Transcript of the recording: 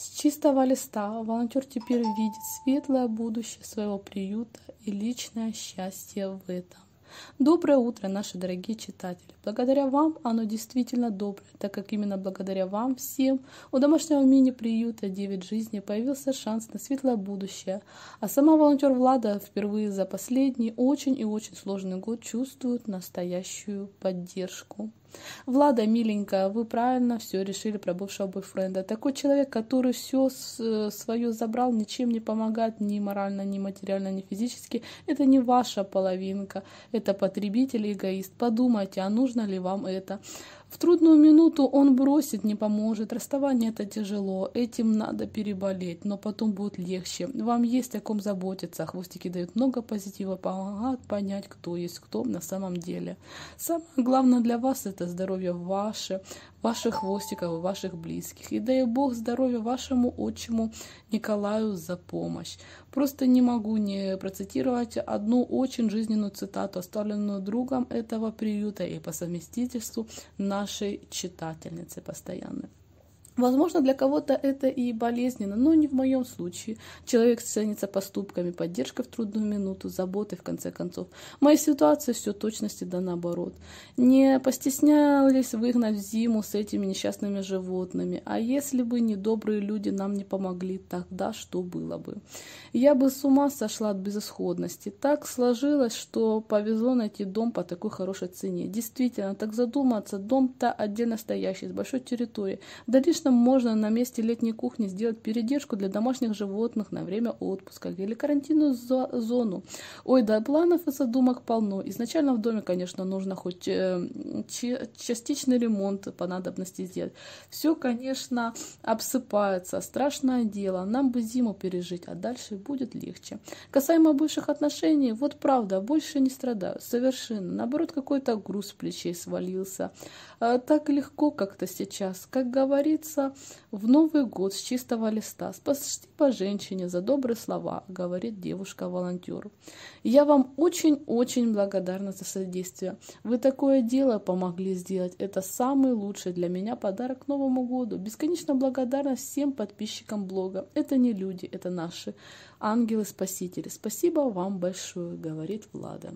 С чистого листа волонтер теперь видит светлое будущее своего приюта и личное счастье в этом. Доброе утро, наши дорогие читатели. Благодаря вам оно действительно доброе, так как именно благодаря вам всем у домашнего мини-приюта «Девять жизней» появился шанс на светлое будущее. А сама волонтер Влада впервые за последний очень и очень сложный год чувствует настоящую поддержку. Влада, миленькая, вы правильно все решили про бывшего бойфренда. Такой человек, который все э, свое забрал, ничем не помогает ни морально, ни материально, ни физически. Это не ваша половинка, это потребитель, эгоист. Подумайте, а нужно ли вам это? В трудную минуту он бросит, не поможет. Расставание это тяжело, этим надо переболеть, но потом будет легче. Вам есть о ком заботиться. Хвостики дают много позитива, помогают понять, кто есть кто на самом деле. Самое главное для вас это та здоров'я ваше, ваших хвостиков, ваших близких. И дай Бог здоровья вашему отчиму Николаю за помощь. Просто не могу не процитировать одну очень жизненную цитату, оставленную другом этого приюта и по совместительству нашей читательницы постоянной. Возможно, для кого-то это и болезненно, но не в моем случае. Человек ценится поступками, поддержкой в трудную минуту, заботой, в конце концов. В моей ситуации все точности да наоборот. Не постеснялись выгнать в зиму с этими несчастными животными. А если бы недобрые люди нам не помогли, тогда что было бы? Я бы с ума сошла от безысходности. Так сложилось, что повезло найти дом по такой хорошей цене. Действительно, так задуматься, дом-то отдельно стоящий, с большой территорией. Да лишь Конечно, можно на месте летней кухни сделать передержку для домашних животных на время отпуска или карантинную зону. Ой, да, планов и задумок полно. Изначально в доме, конечно, нужно хоть э, частичный ремонт по надобности сделать. Все, конечно, обсыпается. Страшное дело. Нам бы зиму пережить, а дальше будет легче. Касаемо бывших отношений, вот правда, больше не страдаю. Совершенно. Наоборот, какой-то груз с плечей свалился. Э, так легко как-то сейчас. Как говорится, отправиться в Новый год с чистого листа. Спасти по женщине за добрые слова, говорит девушка-волонтер. Я вам очень-очень благодарна за содействие. Вы такое дело помогли сделать. Это самый лучший для меня подарок Новому году. Бесконечно благодарна всем подписчикам блога. Это не люди, это наши ангелы-спасители. Спасибо вам большое, говорит Влада.